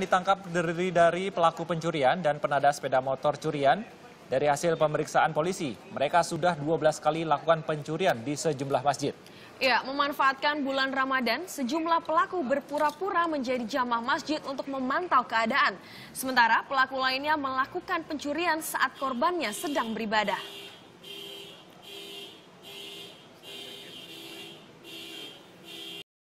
ditangkap dari dari pelaku pencurian dan penada sepeda motor curian. Dari hasil pemeriksaan polisi, mereka sudah 12 kali lakukan pencurian di sejumlah masjid. Ya, memanfaatkan bulan Ramadan, sejumlah pelaku berpura-pura menjadi jamaah masjid untuk memantau keadaan. Sementara pelaku lainnya melakukan pencurian saat korbannya sedang beribadah.